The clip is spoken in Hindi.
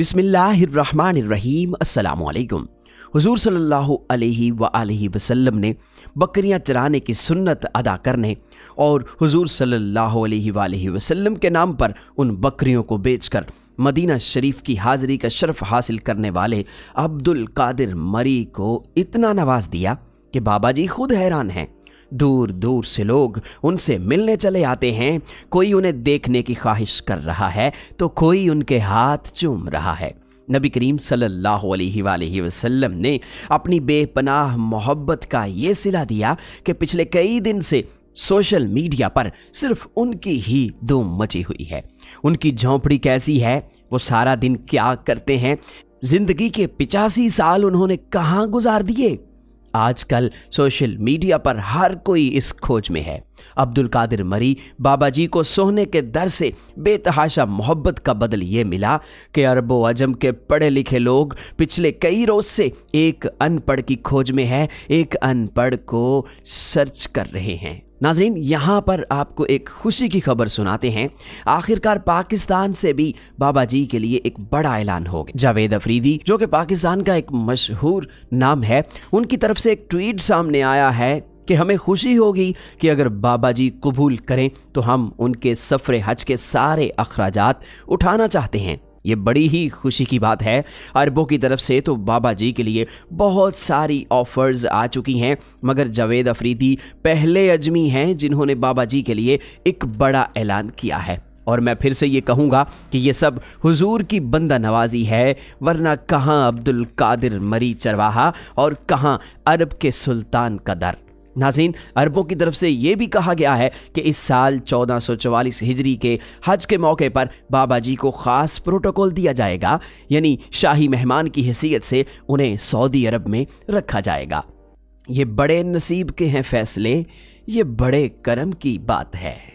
बिसमीम् अल्लाम हुजूर सल्लल्लाहु अलैहि वसल्लम ने बकरियां चराने की सुन्नत अदा करने और हुजूर सल्लल्लाहु अलैहि वसल्लम के नाम पर उन बकरियों को बेचकर मदीना शरीफ की हाज़िरी का शर्फ हासिल करने वाले अब्दुल कादिर मरी को इतना नवाज दिया कि बाबा जी खुद हैरान हैं दूर दूर से लोग उनसे मिलने चले आते हैं कोई उन्हें देखने की ख्वाहिश कर रहा है तो कोई उनके हाथ चूम रहा है नबी करीम सल्लल्लाहु अलैहि वसल्लम ने अपनी बेपनाह मोहब्बत का ये सिला दिया कि पिछले कई दिन से सोशल मीडिया पर सिर्फ उनकी ही धूम मची हुई है उनकी झोंपड़ी कैसी है वो सारा दिन क्या करते हैं जिंदगी के पिचासी साल उन्होंने कहाँ गुजार दिए आजकल सोशल मीडिया पर हर कोई इस खोज में है अब्दुल कादिर मरी बाबा जी को सोने के दर से बेतहाशा मोहब्बत का बदल ये मिला कि अरबो अजम के पढ़े लिखे लोग पिछले कई रोज से एक अनपढ़ की खोज में है एक अनपढ़ को सर्च कर रहे हैं नाजरीन यहाँ पर आपको एक खुशी की खबर सुनाते हैं आखिरकार पाकिस्तान से भी बाबा जी के लिए एक बड़ा ऐलान हो गया जावेद अफरीदी जो कि पाकिस्तान का एक मशहूर नाम है उनकी तरफ से एक ट्वीट सामने आया है कि हमें खुशी होगी कि अगर बाबा जी कबूल करें तो हम उनके सफ़र हज के सारे अखराज उठाना चाहते हैं ये बड़ी ही खुशी की बात है अरबों की तरफ से तो बाबा जी के लिए बहुत सारी ऑफर्स आ चुकी हैं मगर जावेद अफरीदी पहले अजमी हैं जिन्होंने बाबा जी के लिए एक बड़ा ऐलान किया है और मैं फिर से ये कहूँगा कि ये सब हुजूर की बंदा नवाजी है वरना कहाँ अब्दुल कादिर मरी चरवाहा और कहाँ अरब के सुल्तान का दर नाजीन अरबों की तरफ से यह भी कहा गया है कि इस साल 1444 हिजरी के हज के मौके पर बाबा जी को ख़ास प्रोटोकॉल दिया जाएगा यानी शाही मेहमान की हैसियत से उन्हें सऊदी अरब में रखा जाएगा ये बड़े नसीब के हैं फैसले ये बड़े कर्म की बात है